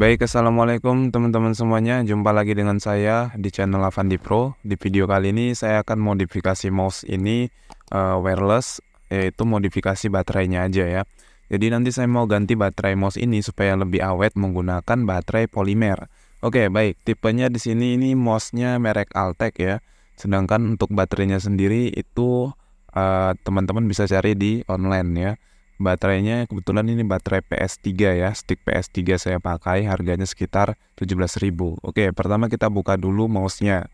Baik, Assalamualaikum teman-teman semuanya. Jumpa lagi dengan saya di channel Avandi Pro. Di video kali ini saya akan modifikasi mouse ini uh, wireless, yaitu modifikasi baterainya aja ya. Jadi nanti saya mau ganti baterai mouse ini supaya lebih awet menggunakan baterai polimer. Oke, baik. Tipenya di sini ini mouse-nya merek Altec ya. Sedangkan untuk baterainya sendiri itu eh, teman-teman uh, teman -teman bisa cari di online ya. Baterainya kebetulan ini baterai PS3 ya, stick PS3 saya pakai harganya sekitar 17.000. Oke, pertama kita buka dulu mouse-nya.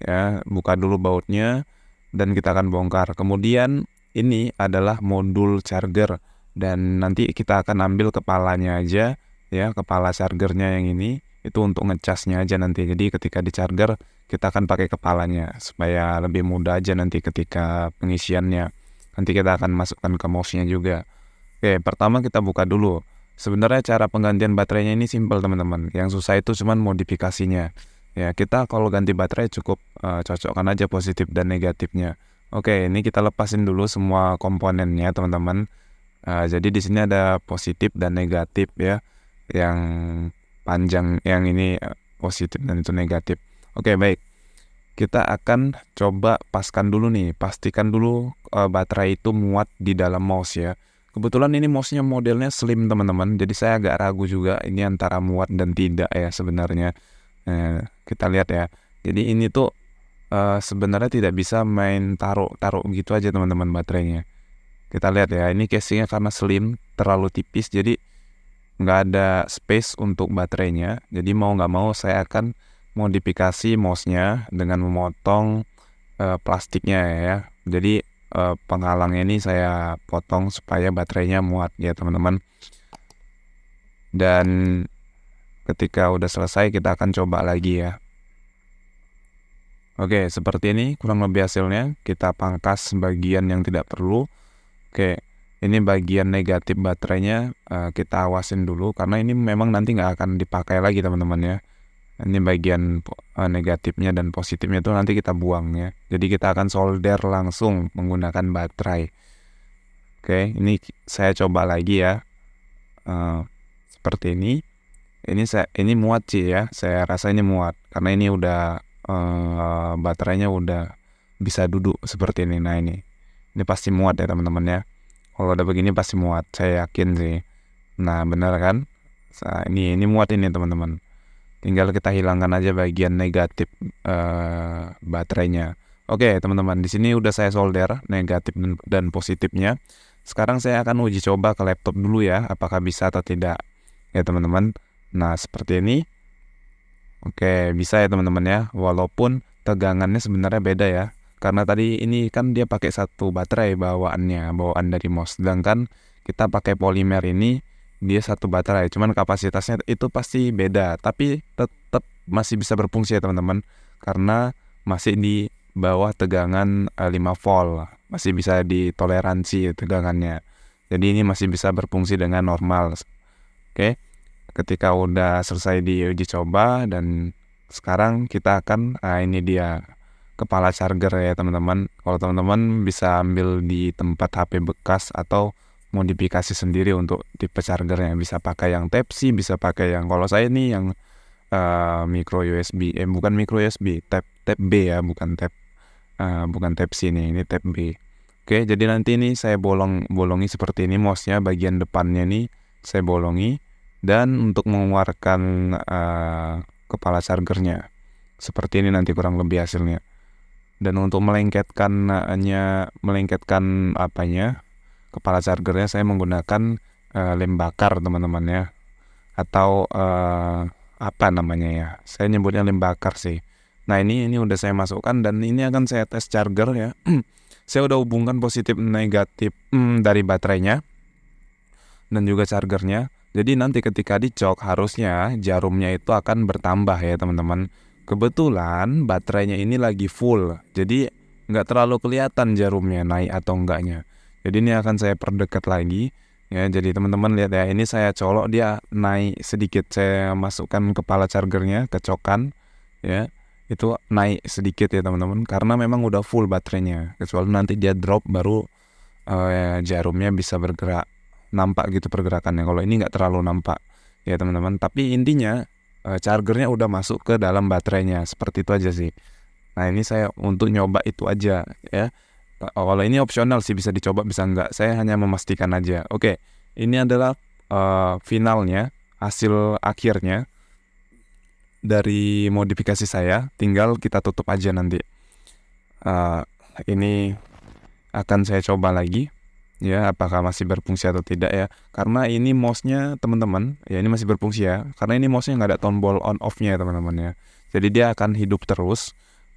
Ya, buka dulu bautnya dan kita akan bongkar. Kemudian ini adalah modul charger dan nanti kita akan ambil kepalanya aja ya, kepala chargernya yang ini itu untuk ngecasnya aja nanti. Jadi ketika di charger kita akan pakai kepalanya supaya lebih mudah aja nanti ketika pengisiannya. Nanti kita akan masukkan ke mouse-nya juga. Oke, pertama kita buka dulu. Sebenarnya cara penggantian baterainya ini simpel teman-teman. Yang susah itu cuman modifikasinya. Ya, kita kalau ganti baterai cukup uh, cocokkan aja positif dan negatifnya. Oke, ini kita lepasin dulu semua komponennya teman-teman. Uh, jadi di sini ada positif dan negatif ya. Yang panjang yang ini eh, positif dan itu negatif. Oke, baik. Kita akan coba paskan dulu nih. Pastikan dulu uh, baterai itu muat di dalam mouse ya. Kebetulan ini mouse-nya modelnya slim teman-teman, jadi saya agak ragu juga ini antara muat dan tidak ya sebenarnya. Nah, kita lihat ya. Jadi ini tuh uh, sebenarnya tidak bisa main taruh-taruh gitu aja teman-teman baterainya. Kita lihat ya, ini casingnya karena slim, terlalu tipis, jadi nggak ada space untuk baterainya. Jadi mau nggak mau saya akan modifikasi mouse-nya dengan memotong uh, plastiknya ya. Jadi uh, eh, penghalangnya ini saya potong supaya baterainya muat ya teman-teman dan ketika udah selesai kita akan coba lagi ya Oke seperti ini kurang lebih hasilnya kita pangkas bagian yang tidak perlu Oke ini bagian negatif baterainya uh, kita awasin dulu karena ini memang nanti nggak akan dipakai lagi teman-teman ya ini bagian Eh, negatifnya dan positifnya itu nanti kita buang ya. Jadi kita akan solder langsung menggunakan baterai. Oke, ini saya coba lagi ya. Uh, seperti ini. Ini saya ini muat sih ya. Saya rasa ini muat karena ini udah uh, baterainya udah bisa duduk seperti ini. Nah ini, ini pasti muat ya teman-teman ya. Kalau udah begini pasti muat, saya yakin sih. Nah benar kan? Nah, ini ini muat ini teman-teman tinggal kita hilangkan aja bagian negatif uh, baterainya oke teman-teman di sini udah saya solder negatif dan, positifnya sekarang saya akan uji coba ke laptop dulu ya apakah bisa atau tidak ya teman-teman nah seperti ini oke bisa ya teman-teman ya walaupun tegangannya sebenarnya beda ya karena tadi ini kan dia pakai satu baterai bawaannya bawaan dari mouse sedangkan kita pakai polimer ini dia satu baterai cuman kapasitasnya itu pasti beda tapi tetap masih bisa berfungsi ya teman-teman karena masih di bawah tegangan 5 eh, volt masih bisa ditoleransi tegangannya jadi ini masih bisa berfungsi dengan normal oke ketika udah selesai di uji coba dan sekarang kita akan nah ini dia kepala charger ya teman-teman kalau teman-teman bisa ambil di tempat HP bekas atau modifikasi sendiri untuk tipe yang bisa pakai yang Type C bisa pakai yang kalau saya ini yang uh, micro USB eh bukan micro USB Type Type B ya bukan Type uh, bukan Type C nih ini Type B oke jadi nanti ini saya bolong bolongi seperti ini mouse-nya bagian depannya nih saya bolongi dan untuk mengeluarkan uh, kepala chargernya seperti ini nanti kurang lebih hasilnya dan untuk melengketkannya melengketkan apanya kepala chargernya saya menggunakan uh, lem bakar teman-teman ya atau uh, apa namanya ya saya nyebutnya lem bakar sih nah ini ini udah saya masukkan dan ini akan saya tes charger ya saya udah hubungkan positif negatif hmm, dari baterainya dan juga chargernya jadi nanti ketika dicok harusnya jarumnya itu akan bertambah ya teman-teman kebetulan baterainya ini lagi full jadi nggak terlalu kelihatan jarumnya naik atau enggaknya jadi ini akan saya perdekat lagi. Ya, jadi teman-teman lihat ya, ini saya colok dia naik sedikit. Saya masukkan kepala chargernya ke cokan ya. Itu naik sedikit ya teman-teman karena memang udah full baterainya. Kecuali nanti dia drop baru uh, jarumnya bisa bergerak nampak gitu pergerakannya. Kalau ini nggak terlalu nampak ya teman-teman. Tapi intinya uh, chargernya udah masuk ke dalam baterainya. Seperti itu aja sih. Nah, ini saya untuk nyoba itu aja ya. Oh, kalau ini opsional sih bisa dicoba bisa enggak. Saya hanya memastikan aja. Oke, ini adalah uh, finalnya, hasil akhirnya dari modifikasi saya. Tinggal kita tutup aja nanti. Uh, ini akan saya coba lagi ya apakah masih berfungsi atau tidak ya karena ini mouse-nya teman-teman ya ini masih berfungsi ya karena ini mouse-nya nggak ada tombol on off-nya ya teman-teman ya jadi dia akan hidup terus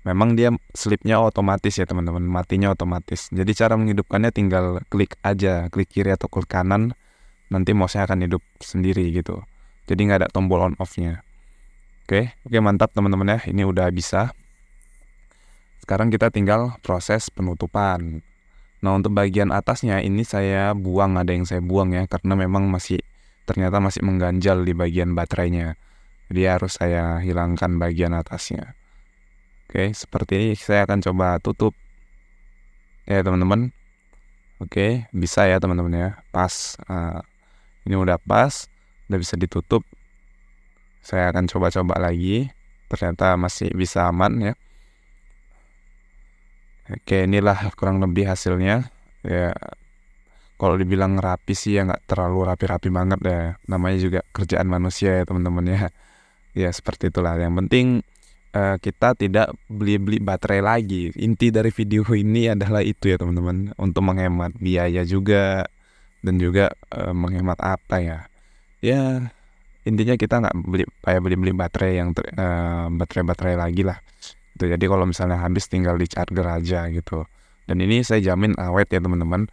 memang dia sleepnya otomatis ya teman-teman matinya otomatis jadi cara menghidupkannya tinggal klik aja klik kiri atau klik kanan nanti mouse akan hidup sendiri gitu jadi nggak ada tombol on off-nya oke oke mantap teman-teman ya ini udah bisa sekarang kita tinggal proses penutupan nah untuk bagian atasnya ini saya buang ada yang saya buang ya karena memang masih ternyata masih mengganjal di bagian baterainya jadi harus saya hilangkan bagian atasnya Oke, seperti ini saya akan coba tutup. Ya, teman-teman. Oke, bisa ya, teman-teman ya. Pas. Uh, ini udah pas, udah bisa ditutup. Saya akan coba-coba lagi. Ternyata masih bisa aman ya. Oke, inilah kurang lebih hasilnya. Ya, kalau dibilang rapi sih ya nggak terlalu rapi-rapi banget ya namanya juga kerjaan manusia ya teman-teman ya ya seperti itulah yang penting uh, kita tidak beli-beli baterai lagi. Inti dari video ini adalah itu ya teman-teman, untuk menghemat biaya juga dan juga uh, menghemat apa ya? Ya intinya kita nggak beli kayak beli-beli baterai yang eh, baterai-baterai lagi lah. Gitu. Jadi kalau misalnya habis tinggal di charger aja gitu. Dan ini saya jamin awet ya teman-teman.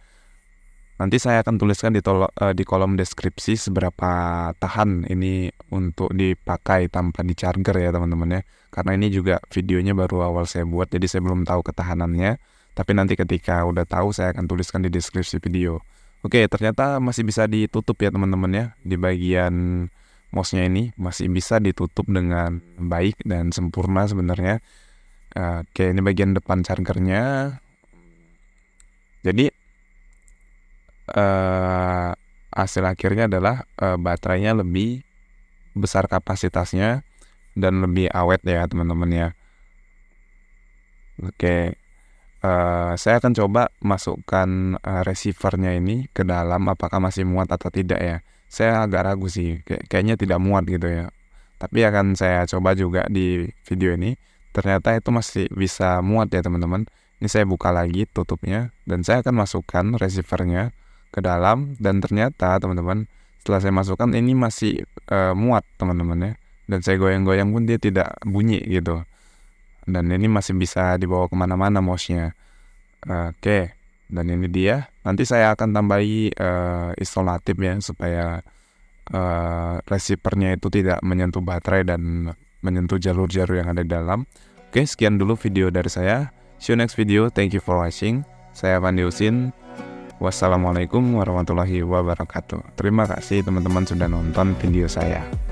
Nanti saya akan tuliskan di, tolo, uh, eh, di kolom deskripsi seberapa tahan ini untuk dipakai tanpa di charger ya teman-teman ya. Karena ini juga videonya baru awal saya buat jadi saya belum tahu ketahanannya. Tapi nanti ketika udah tahu saya akan tuliskan di deskripsi video. Oke ternyata masih bisa ditutup ya teman-teman ya di bagian mouse-nya ini masih bisa ditutup dengan baik dan sempurna sebenarnya. Oke ini bagian depan chargernya. Jadi uh, hasil akhirnya adalah uh, baterainya lebih besar kapasitasnya dan lebih awet ya teman-teman ya. Oke, uh, saya akan coba masukkan uh, receivernya ini ke dalam apakah masih muat atau tidak ya. Saya agak ragu sih, Kay kayaknya tidak muat gitu ya. Tapi akan saya coba juga di video ini. Ternyata itu masih bisa muat ya teman-teman. Ini saya buka lagi tutupnya dan saya akan masukkan receivernya ke dalam dan ternyata teman-teman setelah saya masukkan ini masih uh, muat teman-teman ya dan saya goyang-goyang pun dia tidak bunyi gitu dan ini masih bisa dibawa kemana-mana mouse-nya oke okay. dan ini dia nanti saya akan tambahi uh, isolatif ya supaya uh, receiver-nya itu tidak menyentuh baterai dan menyentuh jalur-jalur yang ada di dalam oke okay, sekian dulu video dari saya see you next video thank you for watching saya van diusin Wassalamualaikum warahmatullahi wabarakatuh. Terima kasih teman-teman sudah nonton video saya.